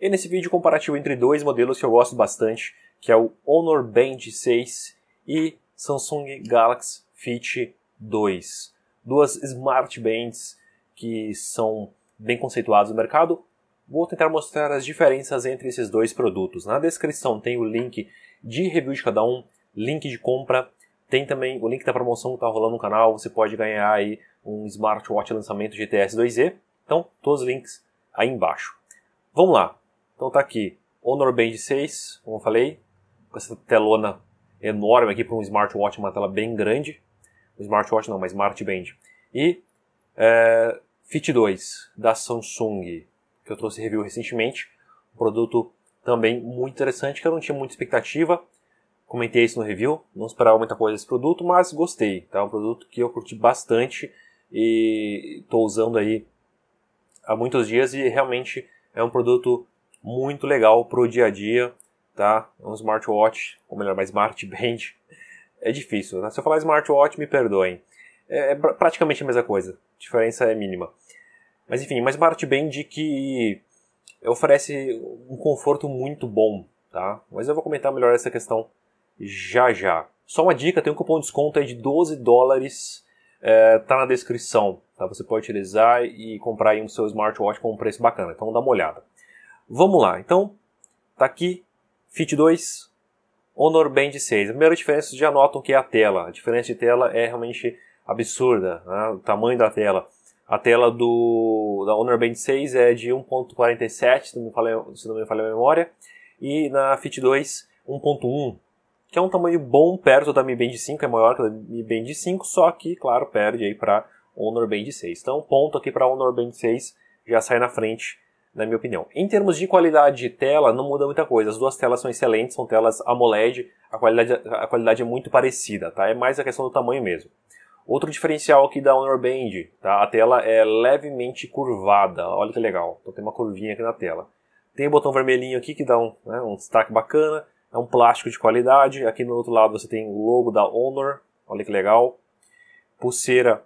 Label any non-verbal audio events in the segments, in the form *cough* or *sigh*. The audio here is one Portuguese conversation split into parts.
E nesse vídeo comparativo entre dois modelos que eu gosto bastante, que é o Honor Band 6 e Samsung Galaxy Fit 2. Duas smart bands que são bem conceituadas no mercado. Vou tentar mostrar as diferenças entre esses dois produtos. Na descrição tem o link de review de cada um, link de compra, tem também o link da promoção que está rolando no canal. Você pode ganhar aí um smartwatch lançamento GTS 2E. Então, todos os links aí embaixo. Vamos lá, então tá aqui, Honor Band 6, como eu falei, com essa telona enorme aqui para um smartwatch, uma tela bem grande. Um smartwatch não, uma smart band. E é, Fit 2, da Samsung, que eu trouxe review recentemente. Um produto também muito interessante, que eu não tinha muita expectativa. Comentei isso no review, não esperava muita coisa desse produto, mas gostei. Tá? É um produto que eu curti bastante e estou usando aí há muitos dias e realmente é um produto muito legal para o dia a dia, tá? É um smartwatch, ou melhor, uma smartband, é difícil, né? Se eu falar smartwatch, me perdoem. É, é praticamente a mesma coisa, a diferença é mínima. Mas enfim, uma smartband que oferece um conforto muito bom, tá? Mas eu vou comentar melhor essa questão já já. Só uma dica, tem um cupom de desconto aí de 12 dólares, é, tá na descrição, tá? Você pode utilizar e comprar aí um seu smartwatch com um preço bacana, então dá uma olhada. Vamos lá, então, tá aqui, Fit 2, Honor Band 6. A primeira diferença, vocês já notam que é a tela. A diferença de tela é realmente absurda, né? o tamanho da tela. A tela do da Honor Band 6 é de 1.47, se não me falha, a memória, e na Fit 2, 1.1, que é um tamanho bom perto da Mi Band 5, é maior que a Mi Band 5, só que, claro, perde aí para Honor Band 6. Então, ponto aqui para Honor Band 6, já sai na frente na minha opinião. Em termos de qualidade de tela, não muda muita coisa. As duas telas são excelentes, são telas AMOLED, a qualidade, a qualidade é muito parecida, tá? É mais a questão do tamanho mesmo. Outro diferencial aqui da Honor Band, tá? A tela é levemente curvada, olha que legal. Então tem uma curvinha aqui na tela. Tem o botão vermelhinho aqui que dá um, né, um destaque bacana, é um plástico de qualidade. Aqui no outro lado você tem o logo da Honor, olha que legal. Pulseira,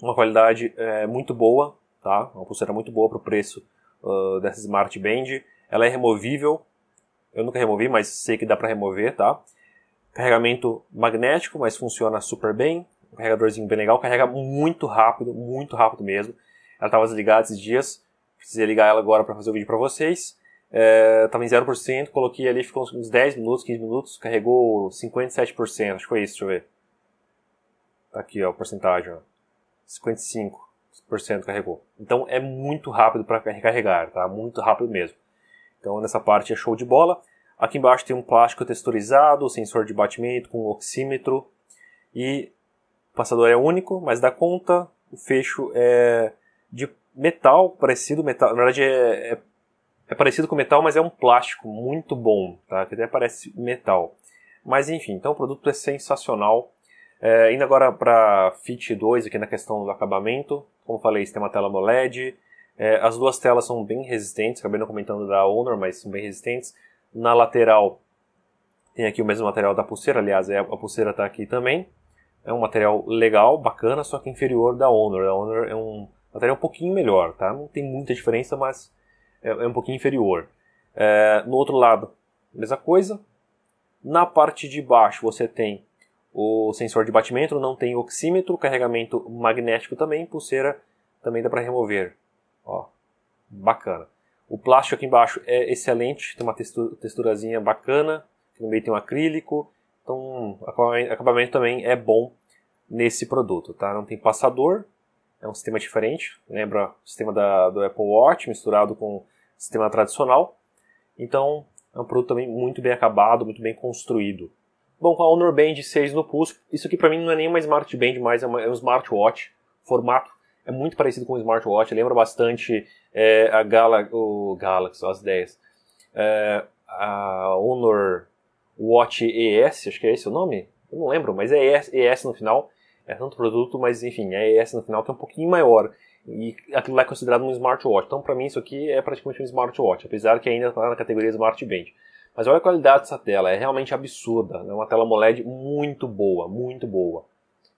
uma qualidade é, muito boa, tá? Uma pulseira muito boa para o preço ah, dessa Smart Band. Ela é removível, eu nunca removi, mas sei que dá para remover, tá? Carregamento magnético, mas funciona super bem. Um carregadorzinho bem legal, carrega muito rápido, muito rápido mesmo. Ela estava desligada esses dias, precisei ligar ela agora para fazer o vídeo para vocês. É, tava em 0%, coloquei ali, ficou uns 10 minutos, 15 minutos, carregou 57%, acho que foi isso, deixa eu ver. Tá aqui, ó, a porcentagem, ó. 55. 80% carregou. Então é muito rápido para recarregar, tá? Muito rápido mesmo. Então nessa parte é show de bola. Aqui embaixo tem um plástico texturizado, sensor de batimento com oxímetro e o passador é único, mas dá conta. O fecho é de metal, parecido metal, na verdade é, é, é parecido com metal, mas é um plástico muito bom, tá? Que até parece metal. Mas enfim, então o produto é sensacional é, indo agora para Fit 2, aqui na questão do acabamento, como falei, tem uma tela AMOLED, é, as duas telas são bem resistentes, acabei não comentando da Honor, mas são bem resistentes. Na lateral tem aqui o mesmo material da pulseira, aliás, é, a pulseira está aqui também. É um material legal, bacana, só que inferior da Honor. A Honor é um material um pouquinho melhor, tá? Não tem muita diferença, mas é, é um pouquinho inferior. É, no outro lado, mesma coisa. Na parte de baixo você tem o sensor de batimento, não tem oxímetro, carregamento magnético também, pulseira também dá para remover. Ó, bacana. O plástico aqui embaixo é excelente, tem uma textura, texturazinha bacana, no meio tem um acrílico, então acabamento, acabamento também é bom nesse produto, tá? Não tem passador, é um sistema diferente, lembra o sistema da, do Apple Watch misturado com o sistema tradicional, então é um produto também muito bem acabado, muito bem construído. Bom, com a Honor Band 6 no pulso, isso aqui para mim não é nem uma Smart Band, mais é, uma, é um smartwatch. Formato é muito parecido com um smartwatch, lembra bastante é, a Gala, o Galaxy, as 10. É, a Honor Watch ES, acho que é esse o nome? Eu não lembro, mas é ES, ES no final. É tanto produto, mas enfim, é ES no final que é um pouquinho maior. E aquilo lá é considerado um smartwatch. Então, para mim, isso aqui é praticamente um smartwatch, apesar que ainda está na categoria Smart Band. Mas olha a qualidade dessa tela, é realmente absurda. É uma tela AMOLED muito boa, muito boa.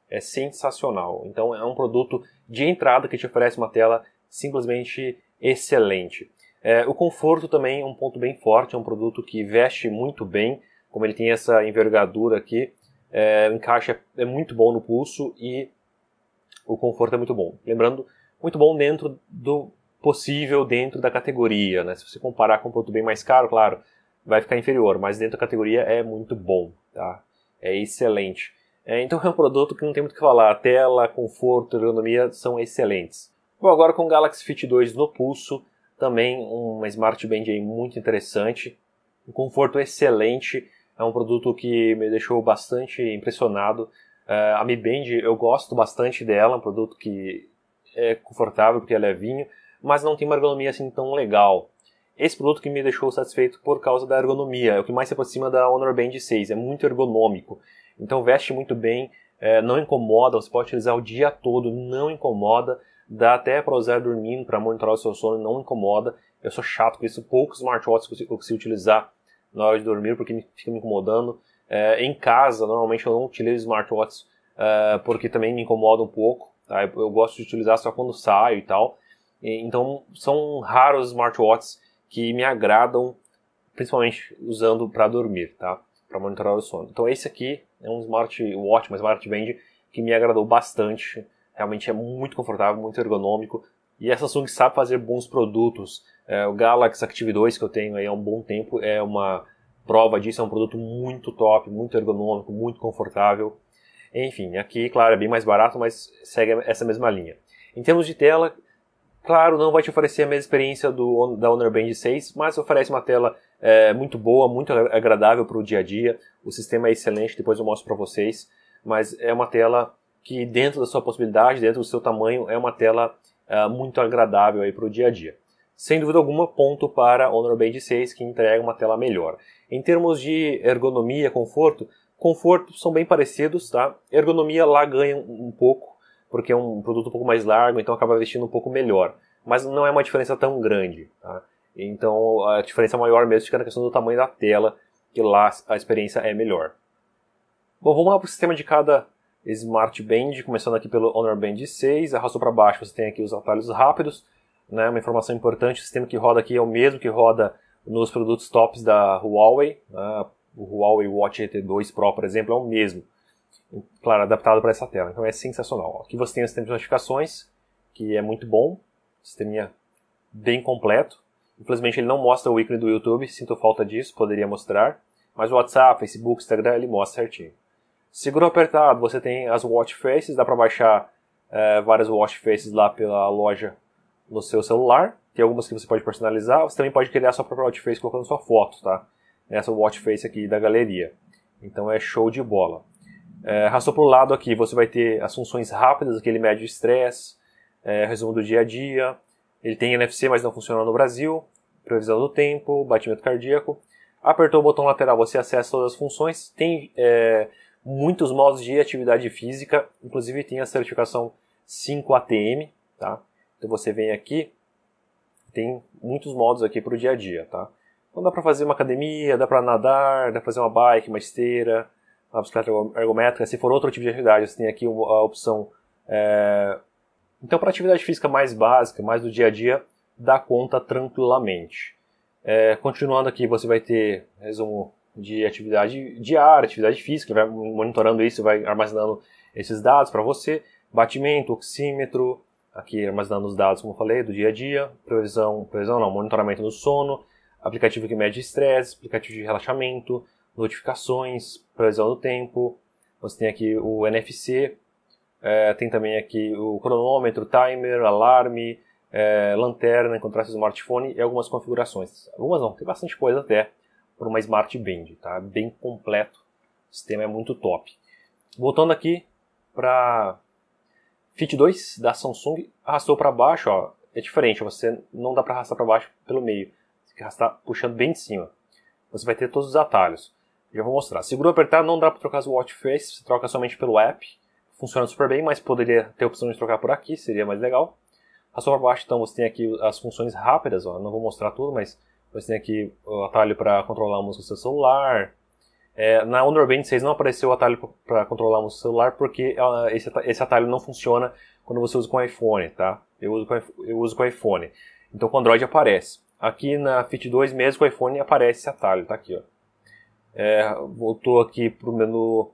É sensacional. Então é um produto de entrada que te oferece uma tela simplesmente excelente. É, o conforto também é um ponto bem forte, é um produto que veste muito bem, como ele tem essa envergadura aqui, é, o encaixe é, é muito bom no pulso e o conforto é muito bom. Lembrando, muito bom dentro do possível, dentro da categoria. Né? Se você comparar com um produto bem mais caro, claro, vai ficar inferior, mas dentro da categoria é muito bom, tá? É excelente. É, então é um produto que não tem muito o que falar. Tela, conforto, ergonomia são excelentes. Bom, agora com o Galaxy Fit 2 no pulso, também uma band aí muito interessante. Um conforto excelente, é um produto que me deixou bastante impressionado. Uh, a Mi Band eu gosto bastante dela, é um produto que é confortável porque é levinho, mas não tem uma ergonomia assim tão legal. Esse produto que me deixou satisfeito por causa da ergonomia, é o que mais se aproxima da Honor Band 6, é muito ergonômico. Então veste muito bem, é, não incomoda, você pode utilizar o dia todo, não incomoda, dá até para usar dormindo para monitorar o seu sono, não incomoda. Eu sou chato com isso, poucos smartwatches eu consigo utilizar na hora de dormir porque me, fica me incomodando. É, em casa, normalmente eu não utilizo smartwatches é, porque também me incomoda um pouco. Tá? Eu, gosto de utilizar só quando saio e tal. então são raros smartwatches que me agradam, principalmente usando para dormir, tá? Para monitorar o sono. Então esse aqui é um smartwatch, uma smartband que me agradou bastante. Realmente é muito confortável, muito ergonômico. E a Samsung sabe fazer bons produtos. É, o Galaxy Active 2 que eu tenho aí há um bom tempo é uma prova disso. É um produto muito top, muito ergonômico, muito confortável. Enfim, aqui, claro, é bem mais barato, mas segue essa mesma linha. Em termos de tela, Claro, não vai te oferecer a mesma experiência do, da Honor Band 6, mas oferece uma tela é, muito boa, muito agradável para o dia a dia. O sistema é excelente, depois eu mostro para vocês. Mas é uma tela que, dentro da sua possibilidade, dentro do seu tamanho, é uma tela é, muito agradável para o dia a dia. Sem dúvida alguma, ponto para Honor Band 6, que entrega uma tela melhor. Em termos de ergonomia, conforto, conforto são bem parecidos, tá? Ergonomia lá ganha um pouco, porque é um produto um pouco mais largo, então acaba vestindo um pouco melhor. Mas não é uma diferença tão grande, tá? Então a diferença maior mesmo fica na questão do tamanho da tela, que lá a experiência é melhor. Bom, vamos lá para o sistema de cada Smart Band, começando aqui pelo Honor Band 6, arrastou para baixo, você tem aqui os atalhos rápidos, né, uma informação importante, o sistema que roda aqui é o mesmo que roda nos produtos tops da Huawei, né, o Huawei Watch GT2 Pro, por exemplo, é o mesmo claro, adaptado para essa tela. Então é sensacional. Aqui você tem o sistema de notificações, que é muito bom, sisteminha bem completo. Infelizmente ele não mostra o ícone do YouTube, sinto falta disso, poderia mostrar. Mas o WhatsApp, Facebook, Instagram, ele mostra certinho. Seguro apertado, você tem as watch faces, dá para baixar é, várias watch faces lá pela loja no seu celular. Tem algumas que você pode personalizar, você também pode criar sua própria watch face colocando sua foto, tá? Nessa watch face aqui da galeria. Então é show de bola. É, arrastou para o lado aqui, você vai ter as funções rápidas, que ele mede o estresse, é, resumo do dia a dia. Ele tem NFC, mas não funciona no Brasil. Previsão do tempo, batimento cardíaco. Apertou o botão lateral, você acessa todas as funções. Tem é, muitos modos de atividade física, inclusive tem a certificação 5ATM, tá? Então você vem aqui, tem muitos modos aqui para o dia a dia, tá? Então dá para fazer uma academia, dá para nadar, dá para fazer uma bike, uma esteira, a bicicleta ergométrica. Se for outro tipo de atividade, você tem aqui a opção. É... Então, para atividade física mais básica, mais do dia a dia, dá conta tranquilamente. É, continuando aqui, você vai ter resumo de atividade diária, atividade física, vai monitorando isso, vai armazenando esses dados para você, batimento, oxímetro, aqui armazenando os dados, como eu falei, do dia a dia, previsão, previsão não, monitoramento do sono, aplicativo que mede estresse, aplicativo de relaxamento, notificações, previsão do tempo, você tem aqui o NFC, é, eh, tem também aqui o cronômetro, timer, alarme, é, lanterna, encontrar seu smartphone e algumas configurações. Algumas não, tem bastante coisa até por uma Smart Band, tá? Bem completo, o sistema é muito top. Voltando aqui para Fit 2 da Samsung, arrastou para baixo, ó, é diferente, você não dá para arrastar para baixo pelo meio, você tem que arrastar puxando bem de cima. Você vai ter todos os atalhos. Já vou mostrar. Seguro apertar não dá para trocar as watch face, você troca somente pelo app. Funciona super bem, mas poderia ter a opção de trocar por aqui, seria mais legal. Passou para baixo, então você tem aqui as funções rápidas, ó. não vou mostrar tudo, mas você tem aqui o atalho para controlar a música do seu celular. É, na Honor Band 6 não apareceu o atalho para controlar a música do celular, porque esse, esse atalho não funciona quando você usa com iPhone, tá? Eu uso com, eu uso com iPhone. Então com Android aparece. Aqui na Fit 2 mesmo com iPhone aparece esse atalho, tá aqui, ó é, voltou aqui para o menu,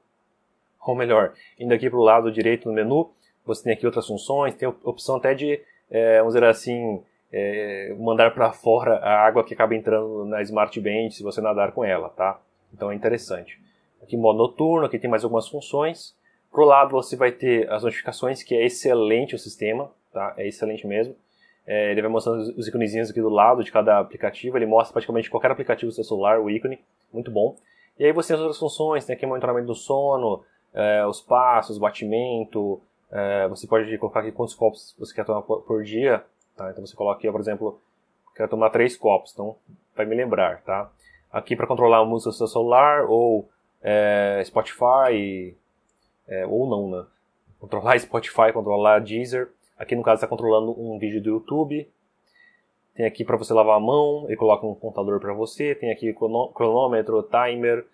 ou melhor, indo aqui para o lado direito no menu, você tem aqui outras funções, tem a opção até de, é, vamos dizer assim, é, mandar para fora a água que acaba entrando na Smart Band se você nadar com ela, tá? Então é interessante. Aqui modo noturno, aqui tem mais algumas funções. Pro lado você vai ter as notificações, que é excelente o sistema, tá? É excelente mesmo. É, ele vai mostrando os íconezinhos aqui do lado de cada aplicativo. Ele mostra praticamente qualquer aplicativo do seu celular, o ícone. Muito bom. E aí você tem as outras funções. Tem aqui o monitoramento do sono, é, os passos, o batimento. É, você pode colocar aqui quantos copos você quer tomar por, dia. Tá? Então você coloca aqui, por exemplo, quero tomar três copos. Então vai me lembrar, tá? Aqui para controlar a música do seu celular ou é, Spotify. É, ou não, né? Controlar *laughs* Spotify, controlar Deezer. Aqui no caso está controlando um vídeo do YouTube. Tem aqui para você lavar a mão, ele coloca um contador para você. Tem aqui cronômetro, timer,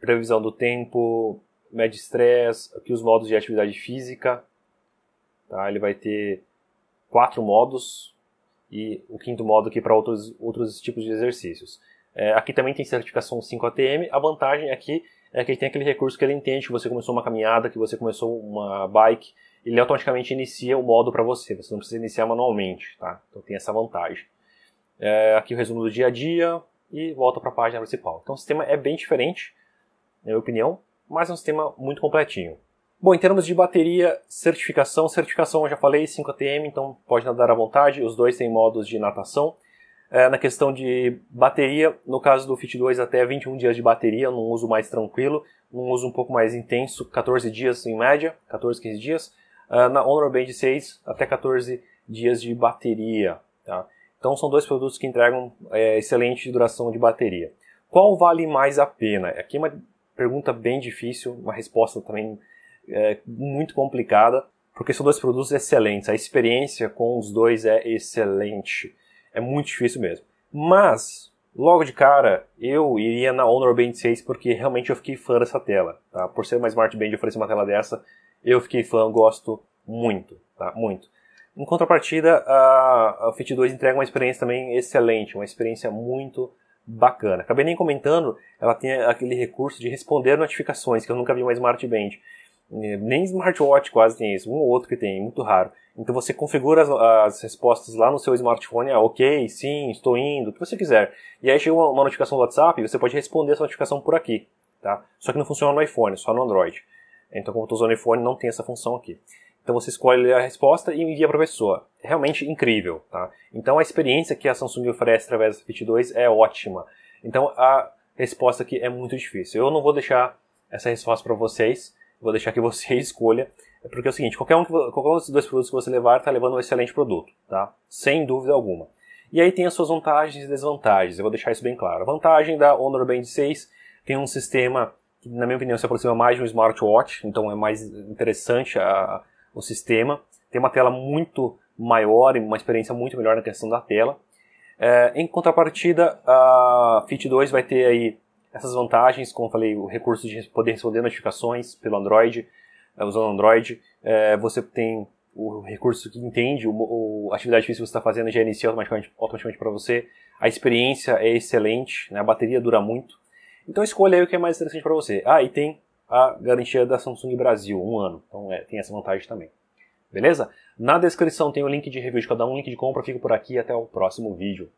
previsão do tempo, mede stress, aqui os modos de atividade física. Tá? Ele vai ter quatro modos e o quinto modo aqui para outros, outros tipos de exercícios. É, aqui também tem certificação 5ATM. A vantagem aqui é que ele tem aquele recurso que ele entende que você começou uma caminhada, que você começou uma bike, ele automaticamente inicia o modo para você. Você não precisa iniciar manualmente, tá? Então tem essa vantagem. É, aqui o resumo do dia a dia e volta para a página principal. Então o sistema é bem diferente, na minha opinião, mas é um sistema muito completinho. Bom, em termos de bateria, certificação, certificação eu já falei, 5 ATM, então pode nadar à vontade, os dois têm modos de natação. É, na questão de bateria, no caso do Fit 2 até 21 dias de bateria, num uso mais tranquilo, num uso um pouco mais intenso, 14 dias em média, 14, 15 dias. Ah, na Honor Band 6 até 14 dias de bateria. Tá? Então são dois produtos que entregam é, excelente duração de bateria. Qual vale mais a pena? Aqui é uma pergunta bem difícil, uma resposta também é, muito complicada, porque são dois produtos excelentes. A experiência com os dois é excelente. É muito difícil mesmo. Mas, logo de cara, eu iria na Honor Band 6 porque realmente eu fiquei fã dessa tela. Tá? Por ser uma Smart Band, e oferecer uma tela dessa, eu fiquei fã, gosto muito, tá? Muito. Em contrapartida, a, a Fit 2 entrega uma experiência também excelente, uma experiência muito bacana. Acabei nem comentando, ela tem aquele recurso de responder notificações, que eu nunca vi uma Smart Band. É, nem smartwatch quase tem isso, um ou outro que tem, muito raro. Então você configura as, as respostas lá no seu smartphone, ah, ok, sim, estou indo, o que você quiser. E aí chega uma, uma notificação do WhatsApp e você pode responder essa notificação por aqui, tá? Só que não funciona no iPhone, só no Android. Então, como eu estou usando o iPhone, não tem essa função aqui. Então você escolhe a resposta e envia para a pessoa. É realmente incrível, tá? Então a experiência que a Samsung oferece através do Fit 2 é ótima. Então a resposta aqui é muito difícil. Eu não vou deixar essa resposta para vocês, vou deixar que você *laughs* escolha, é porque é o seguinte, qualquer um, qualquer um dos dois produtos que você levar está levando um excelente produto, tá? Sem dúvida alguma. E aí tem as suas vantagens e desvantagens, eu vou deixar isso bem claro. A vantagem da Honor Band 6 tem um sistema que na minha opinião se aproxima mais de um smartwatch, então é mais interessante a, o sistema. Tem uma tela muito maior e uma experiência muito melhor na questão da tela. É, em contrapartida, a Fit 2 vai ter aí essas vantagens, como eu falei, o recurso de poder responder notificações pelo Android, é, usando Android. É, você tem o recurso que entende o, a atividade física que você está fazendo já inicia automaticamente, automaticamente para você. A experiência é excelente, né? a bateria dura muito. Então escolha aí o que é mais interessante para você. Ah, e tem a garantia da Samsung Brasil, um ano. Então é, tem essa vantagem também. Beleza? Na descrição tem o link de review de cada um, link de compra. Fico por aqui até o próximo vídeo.